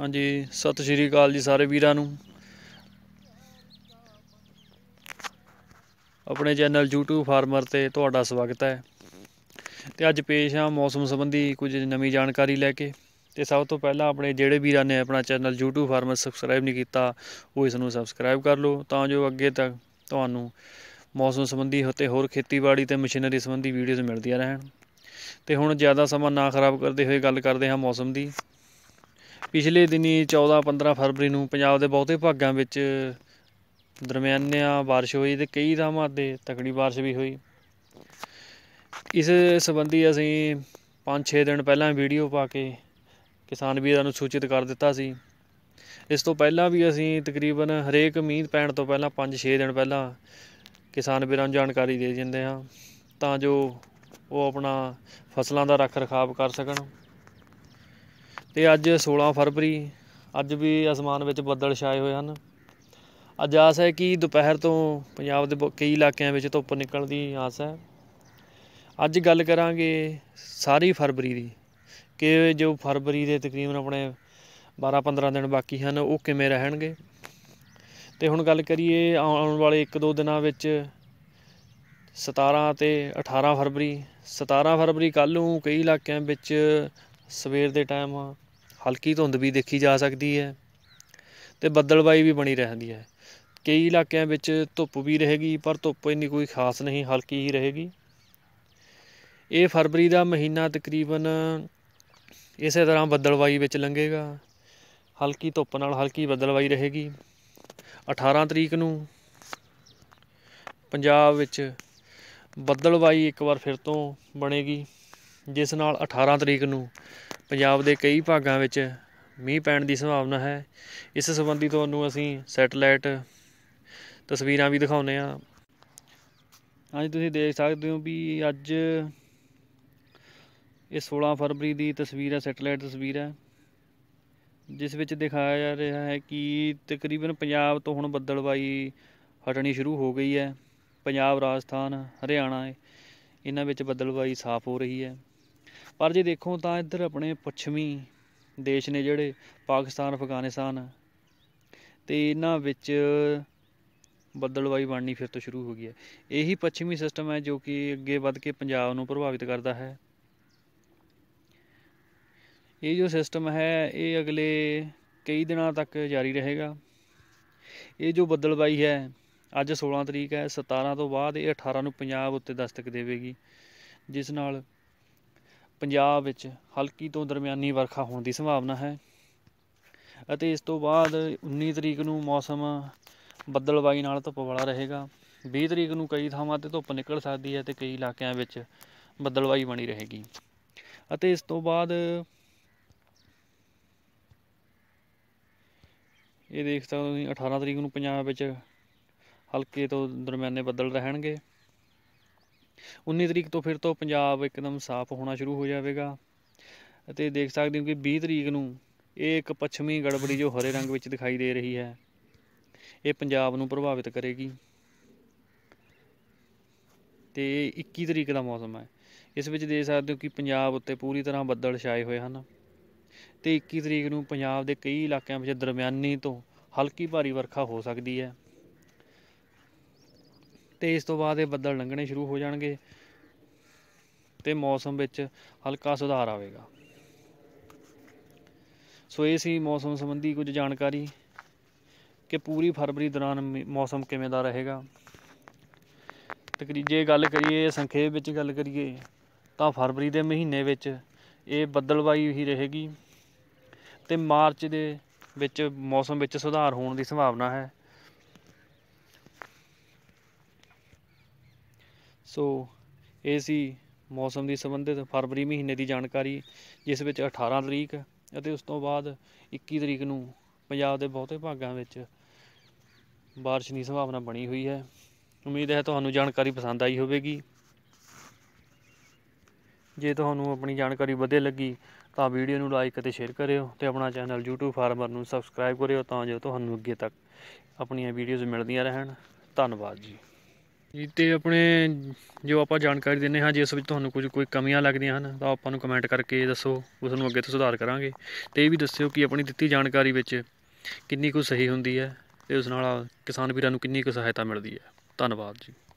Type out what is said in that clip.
ਹਾਂਜੀ ਸਤਿ ਸ਼੍ਰੀ ਅਕਾਲ ਜੀ ਸਾਰੇ ਵੀਰਾਂ ਨੂੰ ਆਪਣੇ ਚੈਨਲ YouTube ਫਾਰਮਰ ਤੇ ਤੁਹਾਡਾ ਸਵਾਗਤ ਹੈ ਤੇ ਅੱਜ ਪੇਸ਼ ਆ ਮੌਸਮ ਸੰਬੰਧੀ ਕੁਝ ਨਵੀਂ ਜਾਣਕਾਰੀ ਲੈ ਕੇ ਤੇ ਸਭ ਤੋਂ ਪਹਿਲਾਂ ਆਪਣੇ ਜਿਹੜੇ ਵੀਰਾਂ ਨੇ ਆਪਣਾ ਚੈਨਲ YouTube ਫਾਰਮਰ ਸਬਸਕ੍ਰਾਈਬ ਨਹੀਂ ਕੀਤਾ ਉਹ ਇਸ ਨੂੰ ਸਬਸਕ੍ਰਾਈਬ ਕਰ ਲਓ ਤਾਂ ਜੋ ਅੱਗੇ ਤੱਕ ਤੁਹਾਨੂੰ ਮੌਸਮ ਸੰਬੰਧੀ ਅਤੇ ਹੋਰ ਖੇਤੀਬਾੜੀ ਤੇ ਮਸ਼ੀਨਰੀ ਸੰਬੰਧੀ ਵੀਡੀਓਜ਼ ਮਿਲਦੀਆਂ ਰਹਿਣ ਤੇ ਹੁਣ ਜ਼ਿਆਦਾ ਸਮਾਂ ਨਾ ਖਰਾਬ ਕਰਦੇ ਹੋਏ ਗੱਲ ਕਰਦੇ ਹਾਂ ਮੌਸਮ ਦੀ ਪਿਛਲੇ ਦਿਨੀ 14-15 ਫਰਵਰੀ ਨੂੰ ਪੰਜਾਬ ਦੇ ਬਹੁਤੇ ਭਾਗਾਂ ਵਿੱਚ ਦਰਮਿਆਨਿਆਂ بارش ਹੋਈ ਤੇ ਕਈ ਥਾਵਾਂ ਤੇ ਤਕੜੀ بارش ਵੀ ਹੋਈ ਇਸ ਸੰਬੰਧੀ ਅਸੀਂ 5-6 ਦਿਨ ਪਹਿਲਾਂ ਵੀਡੀਓ ਪਾ ਕੇ ਕਿਸਾਨ ਵੀਰਾਂ ਨੂੰ ਸੂਚਿਤ ਕਰ ਦਿੱਤਾ ਸੀ ਇਸ ਤੋਂ ਪਹਿਲਾਂ ਵੀ ਅਸੀਂ ਤਕਰੀਬਨ ਹਰੇਕ ਮੀਂਹ ਪੈਣ ਤੋਂ ਪਹਿਲਾਂ 5-6 ਦਿਨ ਪਹਿਲਾਂ ਕਿਸਾਨ ਵੀਰਾਂ ਨੂੰ ਜਾਣਕਾਰੀ ਦੇ ਦਿੰਦੇ ਹਾਂ ਤਾਂ ਜੋ ਉਹ ਆਪਣਾ ਫਸਲਾਂ ਦਾ ਰੱਖ ਰਖਾਵ ਕਰ ਸਕਣ ਤੇ ਅੱਜ 16 ਫਰਵਰੀ ਅੱਜ ਵੀ ਅਸਮਾਨ ਵਿੱਚ ਬੱਦਲ ਛਾਏ ਹੋਏ ਹਨ ਅੱਜ ਆਸ ਹੈ ਕਿ ਦੁਪਹਿਰ ਤੋਂ ਪੰਜਾਬ ਦੇ ਕਈ ਇਲਾਕਿਆਂ ਵਿੱਚ ਧੁੱਪ ਨਿਕਲਣ ਦੀ ਆਸ ਹੈ ਅੱਜ ਗੱਲ ਕਰਾਂਗੇ ਸਾਰੀ ਫਰਵਰੀ ਦੀ ਕਿ ਜੋ ਫਰਵਰੀ ਦੇ ਤਕਰੀਬਨ ਆਪਣੇ 12-15 ਦਿਨ ਬਾਕੀ ਹਨ ਉਹ ਕਿਵੇਂ ਰਹਿਣਗੇ ਤੇ ਹੁਣ ਗੱਲ ਕਰੀਏ ਆਉਣ ਵਾਲੇ 1-2 ਦਿਨਾਂ ਵਿੱਚ 17 ਤੇ 18 ਫਰਵਰੀ 17 ਫਰਵਰੀ ਕੱਲ ਨੂੰ ਕਈ ਇਲਾਕਿਆਂ ਵਿੱਚ ਸਵੇਰ ਦੇ ਟਾਈਮ ਹਲਕੀ ਧੁੰਦ ਵੀ ਦੇਖੀ ਜਾ ਸਕਦੀ ਹੈ ਤੇ ਬੱਦਲਬਾਈ ਵੀ ਬਣੀ ਰਹਿੰਦੀ ਹੈ ਕਈ ਇਲਾਕਿਆਂ ਵਿੱਚ ਧੁੱਪ ਵੀ ਰਹੇਗੀ ਪਰ ਧੁੱਪ ਇੰਨੀ ਕੋਈ ਖਾਸ ਨਹੀਂ ਹਲਕੀ ਹੀ ਰਹੇਗੀ ਇਹ ਫਰਵਰੀ ਦਾ ਮਹੀਨਾ ਤਕਰੀਬਨ ਇਸੇ ਤਰ੍ਹਾਂ ਬੱਦਲਬਾਈ ਵਿੱਚ ਲੰਘੇਗਾ ਹਲਕੀ ਧੁੱਪ ਨਾਲ ਹਲਕੀ ਬੱਦਲਬਾਈ ਰਹੇਗੀ 18 ਤਰੀਕ ਨੂੰ ਪੰਜਾਬ ਵਿੱਚ ਬੱਦਲਬਾਈ ਇੱਕ ਵਾਰ ਫਿਰ ਤੋਂ ਬਣੇਗੀ ਜਿਸ ਨਾਲ 18 ਤਰੀਕ ਨੂੰ ਪੰਜਾਬ ਦੇ ਕਈ ਭਾਗਾਂ ਵਿੱਚ ਮੀਂਹ ਪੈਣ ਦੀ ਸੰਭਾਵਨਾ ਹੈ ਇਸ ਸੰਬੰਧੀ ਤੁਹਾਨੂੰ ਅਸੀਂ ਸੈਟਲਾਈਟ ਤਸਵੀਰਾਂ ਵੀ ਦਿਖਾਉਨੇ ਆ ਅੱਜ ਤੁਸੀਂ ਦੇਖ ਸਕਦੇ ਹੋ ਵੀ ਅੱਜ ਇਹ 16 ਫਰਵਰੀ ਦੀ ਤਸਵੀਰ ਹੈ ਸੈਟਲਾਈਟ ਤਸਵੀਰ ਹੈ ਜਿਸ ਵਿੱਚ ਦਿਖਾਇਆ ਜਾ ਰਿਹਾ ਹੈ ਕਿ ਤਕਰੀਬਨ ਪੰਜਾਬ ਤੋਂ ਹੁਣ ਬੱਦਲਬਾਈ ਹਟਣੀ ਸ਼ੁਰੂ ਹੋ ਗਈ ਹੈ ਪੰਜਾਬ ਰਾਜਸਥਾਨ ਹਰਿਆਣਾ ਇਹਨਾਂ ਵਿੱਚ ਬੱਦਲਬਾਈ ਸਾਫ਼ ਹੋ ਰਹੀ ਹੈ ਪਰ ਜੇ ਦੇਖੋ ਤਾਂ ਇੱਧਰ ਆਪਣੇ ਪੱਛਮੀ ਦੇਸ਼ ਨੇ ਜਿਹੜੇ ਪਾਕਿਸਤਾਨ ਅਫਗਾਨਿਸਤਾਨ ਤੇ ਇਹਨਾਂ ਵਿੱਚ ਬੱਦਲਵਾਈ ਬਣਨੀ ਫਿਰ ਤੋਂ ਸ਼ੁਰੂ ਹੋ ਗਈ ਹੈ ਇਹੀ ਪੱਛਮੀ ਸਿਸਟਮ ਹੈ ਜੋ ਕਿ ਅੱਗੇ ਵੱਧ ਕੇ ਪੰਜਾਬ ਨੂੰ ਪ੍ਰਭਾਵਿਤ ਕਰਦਾ ਹੈ ਇਹ ਜੋ ਸਿਸਟਮ ਹੈ ਇਹ ਅਗਲੇ ਕਈ ਦਿਨਾਂ ਤੱਕ ਜਾਰੀ ਰਹੇਗਾ ਇਹ ਜੋ ਬਦਲਵਾਈ ਹੈ ਅੱਜ 16 ਤਰੀਕ ਹੈ 17 ਤੋਂ ਬਾਅਦ ਇਹ 18 ਨੂੰ ਪੰਜਾਬ ਉੱਤੇ ਦਸਤਕ ਦੇਵੇਗੀ ਜਿਸ ਨਾਲ ਪੰਜਾਬ ਵਿੱਚ ਹਲਕੀ ਤੋਂ ਦਰਮਿਆਨੀ ਵਰਖਾ ਹੋਣ ਦੀ ਸੰਭਾਵਨਾ ਹੈ ਅਤੇ ਇਸ ਤੋਂ ਬਾਅਦ 19 ਤਰੀਕ ਨੂੰ ਮੌਸਮ ਬੱਦਲਬਾਈ ਨਾਲ ਧੁੱਪ ਵਾਲਾ ਰਹੇਗਾ 20 ਤਰੀਕ ਨੂੰ ਕਈ ਥਾਵਾਂ ਤੇ ਧੁੱਪ ਨਿਕਲ ਸਕਦੀ ਹੈ ਤੇ ਕਈ ਇਲਾਕਿਆਂ ਵਿੱਚ ਬੱਦਲਬਾਈ ਬਣੀ ਰਹੇਗੀ ਅਤੇ ਇਸ ਤੋਂ ਬਾਅਦ ਇਹ ਦੇਖ ਸਕਦੇ ਹੋ 18 ਤਰੀਕ ਨੂੰ ਪੰਜਾਬ ਵਿੱਚ ਹਲਕੇ ਤੋਂ ਦਰਮਿਆਨੇ ਬੱਦਲ ਰਹਿਣਗੇ 19 ਤਰੀਕ ਤੋਂ ਫਿਰ ਤੋਂ ਪੰਜਾਬ ਇੱਕਦਮ ਸਾਫ਼ ਹੋਣਾ ਸ਼ੁਰੂ ਹੋ ਜਾਵੇਗਾ ਅਤੇ ਦੇਖ ਸਕਦੇ ਹੋ ਕਿ 20 ਤਰੀਕ ਨੂੰ ਇਹ ਇੱਕ ਪੱਛਮੀ ਗੜਬੜੀ ਜੋ ਹਰੇ ਰੰਗ ਵਿੱਚ ਦਿਖਾਈ ਦੇ ਰਹੀ ਹੈ ਇਹ ਪੰਜਾਬ ਨੂੰ ਪ੍ਰਭਾਵਿਤ ਕਰੇਗੀ ਤੇ 21 ਤਰੀਕ ਦਾ ਮੌਸਮ ਹੈ ਇਸ ਵਿੱਚ ਦੇਖ ਸਕਦੇ ਹੋ ਕਿ ਪੰਜਾਬ ਉੱਤੇ ਪੂਰੀ ਤਰ੍ਹਾਂ ਬੱਦਲ ਛਾਏ ਹੋਏ ਹਨ ਤੇ 21 ਤਰੀਕ ਨੂੰ ਪੰਜਾਬ ਦੇ ਕਈ ਇਲਾਕਿਆਂ ਵਿੱਚ ਦਰਮਿਆਨੀ ਤੋਂ ਹਲਕੀ ਭਾਰੀ ਵਰਖਾ ਹੋ ਸਕਦੀ ਹੈ ਤੇ ਇਸ ਤੋਂ ਬਾਅਦ ਇਹ ਬੱਦਲ ਲੰਘਣੇ ਸ਼ੁਰੂ ਹੋ ਜਾਣਗੇ ਤੇ ਮੌਸਮ ਵਿੱਚ ਹਲਕਾ ਸੁਧਾਰ ਆਵੇਗਾ ਸੋ ਇਹ ਸੀ ਮੌਸਮ ਸੰਬੰਧੀ ਕੁਝ ਜਾਣਕਾਰੀ ਕਿ ਪੂਰੀ ਫਰਵਰੀ ਦੌਰਾਨ ਮੌਸਮ ਕਿਵੇਂ ਦਾ ਰਹੇਗਾ ਤਕਰੀ ਜੇ ਗੱਲ ਕਰੀਏ ਸੰਖੇਪ ਵਿੱਚ ਗੱਲ ਕਰੀਏ ਤਾਂ ਫਰਵਰੀ ਦੇ ਮਹੀਨੇ ਵਿੱਚ ਇਹ ਬੱਦਲਬਾਈ ਹੀ ਰਹੇਗੀ ਤੇ ਮਾਰਚ ਦੇ ਵਿੱਚ ਮੌਸਮ ਵਿੱਚ ਸੁਧਾਰ ਹੋਣ ਦੀ ਸੰਭਾਵਨਾ ਹੈ ਸੋ ਇਹ ਸੀ ਮੌਸਮ ਦੀ ਸੰਬੰਧਿਤ ਫਰਵਰੀ ਮਹੀਨੇ ਦੀ ਜਾਣਕਾਰੀ ਜਿਸ ਵਿੱਚ 18 ਤਰੀਕ ਅਤੇ ਉਸ ਤੋਂ ਬਾਅਦ 21 ਤਰੀਕ ਨੂੰ ਪੰਜਾਬ ਦੇ ਬਹੁਤੇ ਭਾਗਾਂ ਵਿੱਚ بارش ਦੀ ਸੰਭਾਵਨਾ ਬਣੀ ਹੋਈ ਹੈ ਉਮੀਦ ਹੈ ਤੁਹਾਨੂੰ ਜਾਣਕਾਰੀ ਪਸੰਦ ਆਈ ਹੋਵੇਗੀ ਜੇ ਤੁਹਾਨੂੰ ਆਪਣੀ ਜਾਣਕਾਰੀ ਵਧੀਆ ਲੱਗੀ ਤਾਂ ਵੀਡੀਓ ਨੂੰ ਲਾਈਕ ਅਤੇ ਸ਼ੇਅਰ ਕਰਿਓ ਤੇ ਆਪਣਾ ਚੈਨਲ YouTube ਫਾਰਮਰ ਨੂੰ ਸਬਸਕ੍ਰਾਈਬ ਕਰਿਓ ਤਾਂ ਜੋ ਤੁਹਾਨੂੰ ਅੱਗੇ ਤੱਕ ਆਪਣੀਆਂ ਵੀਡੀਓਜ਼ ਮਿਲਦੀਆਂ ਰਹਿਣ ਧੰਨਵਾਦ ਜੀ ਤੇ ਆਪਣੇ ਜੋ ਆਪਾਂ ਜਾਣਕਾਰੀ ਦਿੰਨੇ ਹਾਂ ਜੇ ਇਸ ਵਿੱਚ ਤੁਹਾਨੂੰ ਕੁਝ ਕੋਈ ਕਮੀਆਂ ਲੱਗਦੀਆਂ ਹਨ ਤਾਂ ਆਪਾਂ ਨੂੰ ਕਮੈਂਟ ਕਰਕੇ ਦੱਸੋ ਉਸ ਨੂੰ ਅੱਗੇ ਤੋਂ ਸੁਧਾਰ ਕਰਾਂਗੇ ਤੇ ਇਹ ਵੀ ਦੱਸਿਓ ਕਿ ਆਪਣੀ ਦਿੱਤੀ ਜਾਣਕਾਰੀ ਵਿੱਚ ਕਿੰਨੀ ਕੁ ਸਹੀ ਹੁੰਦੀ ਹੈ ਤੇ ਉਸ ਨਾਲ ਕਿਸਾਨ ਵੀਰਾਂ ਨੂੰ ਕਿੰਨੀ ਕੁ ਸਹਾਇਤਾ ਮਿਲਦੀ ਹੈ ਧੰਨਵਾਦ ਜੀ